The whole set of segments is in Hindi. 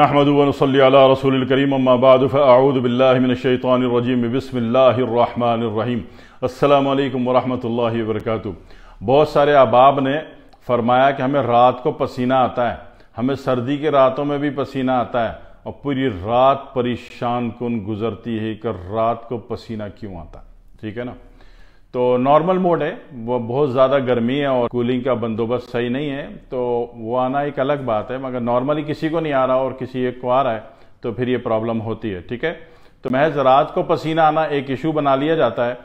الله रसूल الرحيم السلام बसमीम अल्लाम الله वर्क बहुत सारे अबाब ने फरमाया कि हमें रात को पसीना आता है हमें सर्दी के रातों में भी पसीना आता है और पूरी रात परेशान कन गुजरती है कि रात को पसीना क्यों आता ठीक है ना तो नॉर्मल मोड है वो बहुत ज़्यादा गर्मी है और कूलिंग का बंदोबस्त सही नहीं है तो वो आना एक अलग बात है मगर नॉर्मली किसी को नहीं आ रहा और किसी एक को आ रहा है तो फिर ये प्रॉब्लम होती है ठीक है तो महज रात को पसीना आना एक इशू बना लिया जाता है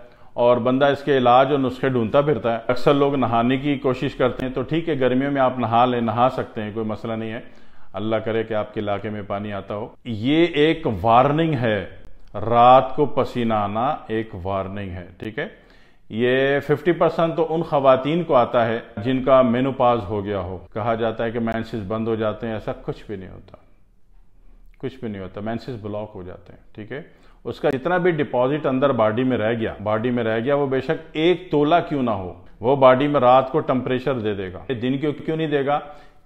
और बंदा इसके इलाज और नुस्खे ढूंढता फिरता है अक्सर लोग नहाने की कोशिश करते हैं तो ठीक है गर्मियों में आप नहा लें नहा सकते हैं कोई मसला नहीं है अल्लाह करे कि आपके इलाके में पानी आता हो ये एक वार्निंग है रात को पसीना आना एक वार्निंग है ठीक है ये 50 परसेंट तो उन खातन को आता है जिनका मेनोपाज हो गया हो कहा जाता है कि मैंसिस बंद हो जाते हैं ऐसा कुछ भी नहीं होता कुछ भी नहीं होता मैंसिस ब्लॉक हो जाते हैं ठीक है उसका जितना भी डिपॉजिट अंदर बॉडी में रह गया बॉडी में रह गया वो बेशक एक तोला क्यों ना हो वो बॉडी में रात को टेम्परेचर दे देगा दिन क्यों क्यों नहीं देगा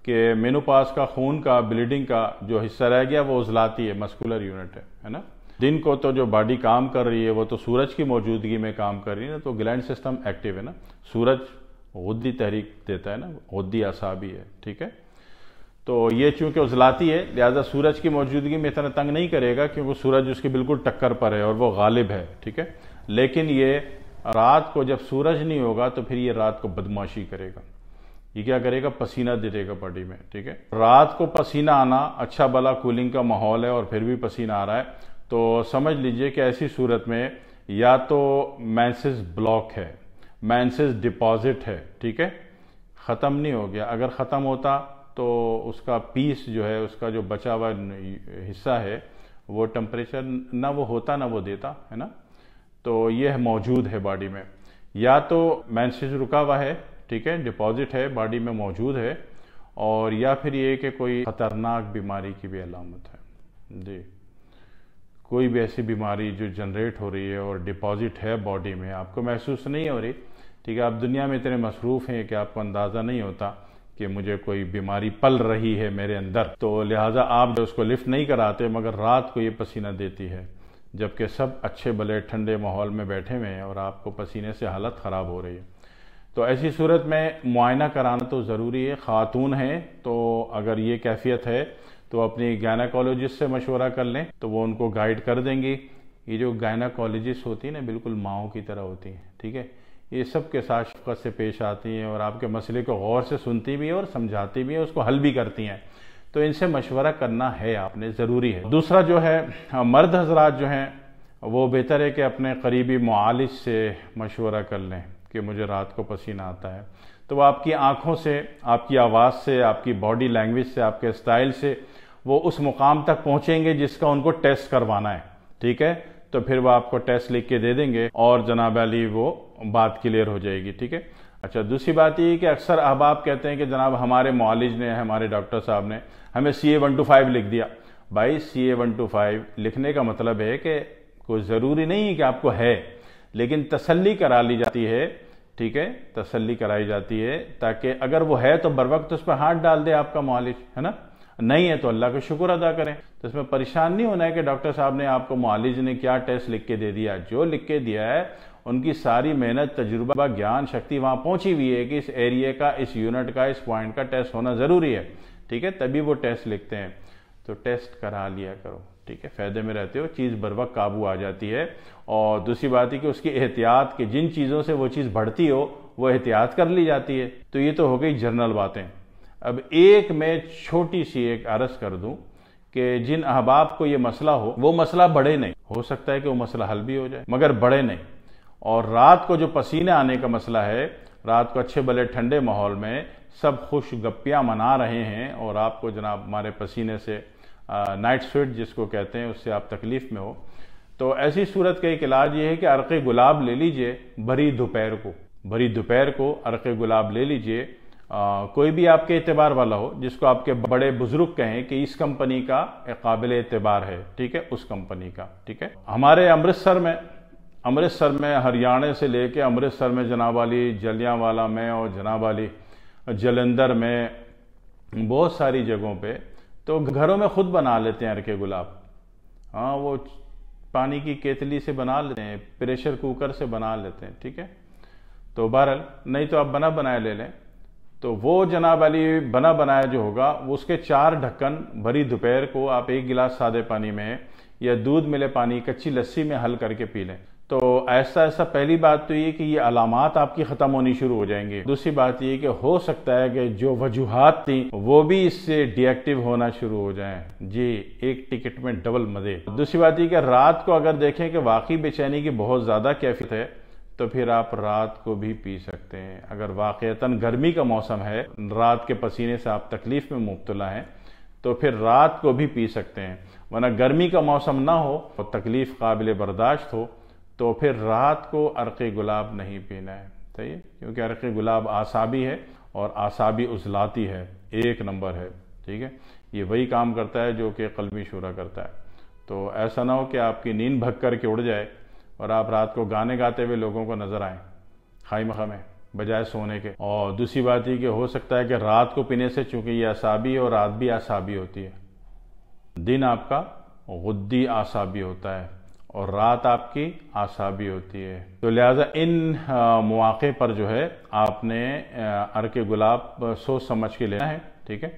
कि मेनोपास का खून का ब्लीडिंग का जो हिस्सा रह गया वो उजलाती है मस्कुलर यूनिट है है ना दिन को तो जो बॉडी काम कर रही है वो तो सूरज की मौजूदगी में काम कर रही है ना तो ग्लैंड सिस्टम एक्टिव है ना सूरज उद्दी तहरीक देता है ना उद्दी आसा भी है ठीक है तो ये चूंकि उजलाती है लिहाजा सूरज की मौजूदगी में इतना तंग नहीं करेगा क्योंकि सूरज उसकी बिल्कुल टक्कर पर है और वो गालिब है ठीक है लेकिन ये रात को जब सूरज नहीं होगा तो फिर ये रात को बदमाशी करेगा ये क्या करेगा पसीना दे देगा बॉडी में ठीक है रात को पसीना आना अच्छा भला कूलिंग का माहौल है और फिर भी पसीना आ रहा है तो समझ लीजिए कि ऐसी सूरत में या तो मैंसिस ब्लॉक है मैंसिस डिपॉजिट है ठीक है ख़त्म नहीं हो गया अगर ख़त्म होता तो उसका पीस जो है उसका जो बचा हुआ हिस्सा है वो टम्परेचर ना वो होता ना वो देता है ना तो ये मौजूद है बॉडी में या तो मैंसिस रुका हुआ है ठीक है डिपॉजिट है बॉडी में मौजूद है और या फिर ये कि कोई ख़तरनाक बीमारी की भी अलामत है जी कोई भी ऐसी बीमारी जो जनरेट हो रही है और डिपॉजिट है बॉडी में आपको महसूस नहीं हो रही ठीक है आप दुनिया में इतने मसरूफ़ हैं कि आपको अंदाज़ा नहीं होता कि मुझे कोई बीमारी पल रही है मेरे अंदर तो लिहाजा आप उसको लिफ्ट नहीं कराते मगर रात को ये पसीना देती है जबकि सब अच्छे भले ठंडे माहौल में बैठे हुए हैं और आपको पसीने से हालत ख़राब हो रही है तो ऐसी सूरत में मुआयना कराना तो ज़रूरी है ख़ातून है तो अगर ये कैफियत है तो अपनी गायनाकोलॉजिस्ट से मशवरा कर लें तो वो उनको गाइड कर देंगी ये जो गायनाकोलॉजिस्ट होती है ना बिल्कुल माओ की तरह होती हैं ठीक है ये सब के साथ शफकत से पेश आती हैं और आपके मसले को गौर से सुनती भी है और समझाती भी है उसको हल भी करती हैं तो इनसे मशवरा करना है आपने ज़रूरी है दूसरा जो है मर्द हजरात जो हैं वो बेहतर है कि अपने करीबी मालिश से मशवरा कर लें कि मुझे रात को पसीना आता है तो वो आपकी आँखों से आपकी आवाज़ से आपकी बॉडी लैंग्वेज से आपके स्टाइल से वो उस मुकाम तक पहुँचेंगे जिसका उनको टेस्ट करवाना है ठीक है तो फिर वो आपको टेस्ट लिख के दे देंगे और जनाब अली वो बात क्लियर हो जाएगी ठीक है अच्छा दूसरी बात ये कि अक्सर अहबाब कहते हैं कि जनाब हमारे मालिज ने हमारे डॉक्टर साहब ने हमें C A one two five लिख दिया भाई C A one two five लिखने का मतलब है कि कोई ज़रूरी नहीं है कि आपको है लेकिन तसल्ली करा ली जाती है ठीक है तसल्ली कराई जाती है ताकि अगर वो है तो बर वक्त उस पर हाथ डाल दे आपका मालिज है ना नहीं है तो अल्लाह का शुक्र अदा करें तो इसमें परेशान नहीं होना है कि डॉक्टर साहब ने आपको मालिज ने क्या टेस्ट लिख के दे दिया जो लिख के दिया है उनकी सारी मेहनत तजुर्बा ज्ञान शक्ति वहां पहुंची हुई है कि इस एरिए का इस यूनिट का इस पॉइंट का टेस्ट होना ज़रूरी है ठीक है तभी वो टेस्ट लिखते हैं तो टेस्ट करा लिया करो ठीक है फ़ायदे में रहते हो चीज़ बर वक्त काबू आ जाती है और दूसरी बात है कि उसकी एहतियात के जिन चीज़ों से वो चीज़ बढ़ती हो वो एहतियात कर ली जाती है तो ये तो हो गई जनरल बातें अब एक मैं छोटी सी एक अरस कर दूं कि जिन अहबाब को ये मसला हो वो मसला बढ़े नहीं हो सकता है कि वो मसला हल भी हो जाए मगर बड़े नहीं और रात को जो पसीने आने का मसला है रात को अच्छे भले ठंडे माहौल में सब खुश गप्पियाँ मना रहे हैं और आपको जनाब हमारे पसीने से नाइट स्वेट जिसको कहते हैं उससे आप तकलीफ़ में हो तो ऐसी सूरत का एक इलाज ये है कि अर्क गुलाब ले लीजिए भरी दोपहर को भरी दोपहर को अर्क गुलाब ले लीजिए कोई भी आपके एतबार वाला हो जिसको आपके बड़े बुजुर्ग कहें कि इस कंपनी का एक काबिल एतबार है ठीक है उस कंपनी का ठीक है हमारे अमृतसर में अमृतसर में हरियाणा से लेके अमृतसर में जनाब जलियावाला में और जनाब जलंधर में बहुत सारी जगहों पे तो घरों में खुद बना लेते हैं अरके गुलाब हाँ वो पानी की केतली से बना लेते हैं प्रेशर कुकर से बना लेते हैं ठीक है तो बहरहाल नहीं तो आप बना बनाए ले लें तो वो जनाब अली बना बनाया जो होगा उसके चार ढक्कन भरी दोपहर को आप एक गिलास सादे पानी में या दूध मिले पानी कच्ची लस्सी में हल करके पी लें तो ऐसा ऐसा पहली बात तो ये कि ये अलामत आपकी ख़त्म होनी शुरू हो जाएंगे दूसरी बात ये कि हो सकता है कि जो वजूहत थी वो भी इससे डिएक्टिव होना शुरू हो जाएं जी एक टिकट में डबल मज़े दूसरी बात ये कि रात को अगर देखें कि वाकई बेचैनी की बहुत ज़्यादा कैफियत है तो फिर आप रात को भी पी सकते हैं अगर वाक़ता गर्मी का मौसम है रात के पसीने से आप तकलीफ़ में मुबतला हैं तो फिर रात को भी पी सकते हैं वरना गर्मी का मौसम ना हो और तो तकलीफ़ काबिल बर्दाश्त हो तो फिर रात को अर्क गुलाब नहीं पीना है सही है क्योंकि अर्क गुलाब आसाबी है और आसाबी उजलाती है एक नंबर है ठीक है ये वही काम करता है जो कि कलमी शुरा करता है तो ऐसा ना हो कि आपकी नींद भग कर के उड़ जाए और आप रात को गाने गाते हुए लोगों को नज़र आएँ खाई मखा में बजाय सोने के और दूसरी बात ये कि हो सकता है कि रात को पीने से चूँकि ये आसाबी और रात भी आसाबी होती है दिन आपका गुद्दी आसाबी होता है और रात आपकी आशा भी होती है तो लिहाजा इन मौक़े पर जो है आपने के गुलाब सोच समझ के लेना है ठीक है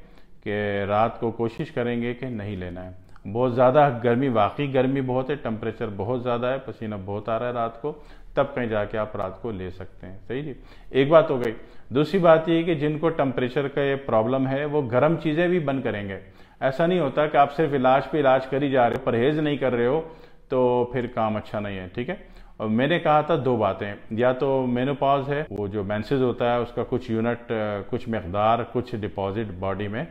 कि रात को कोशिश करेंगे कि नहीं लेना है बहुत ज़्यादा गर्मी वाकई गर्मी बहुत है टम्परेचर बहुत ज़्यादा है पसीना बहुत आ रहा है रात को तब कहीं जाके आप रात को ले सकते हैं सही जी एक बात हो गई दूसरी बात ये कि जिनको टम्परेचर का ये प्रॉब्लम है वो गर्म चीज़ें भी बंद करेंगे ऐसा नहीं होता कि आप सिर्फ इलाज पे इलाज करी जा रहे हो परहेज नहीं कर रहे हो तो फिर काम अच्छा नहीं है ठीक है और मैंने कहा था दो बातें या तो मेनोपॉज है वो जो मैंसेज होता है उसका कुछ यूनिट कुछ मकदार कुछ डिपॉजिट बॉडी में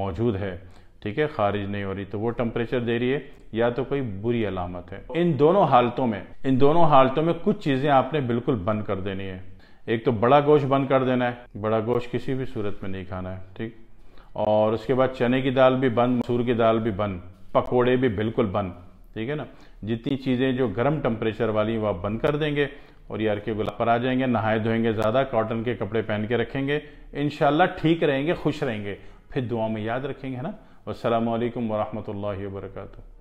मौजूद है ठीक है खारिज नहीं हो रही तो वो टेम्परेचर दे रही है या तो कोई बुरी अलामत है इन दोनों हालतों में इन दोनों हालतों में कुछ चीज़ें आपने बिल्कुल बंद कर देनी है एक तो बड़ा गोश्त बंद कर देना है बड़ा गोश्त किसी भी सूरत में नहीं खाना है ठीक और उसके बाद चने की दाल भी बंद मसूर की दाल भी बंद पकोड़े भी बिल्कुल बंद ठीक है ना जितनी चीज़ें जो गर्म टेम्परेचर वाली वो आप बंद कर देंगे और यार के गुलाब पर आ जाएंगे नहाए धोएंगे ज़्यादा कॉटन के कपड़े पहन के रखेंगे इन ठीक रहेंगे खुश रहेंगे फिर दुआ में याद रखेंगे है ना वालकम वरहमल वर्का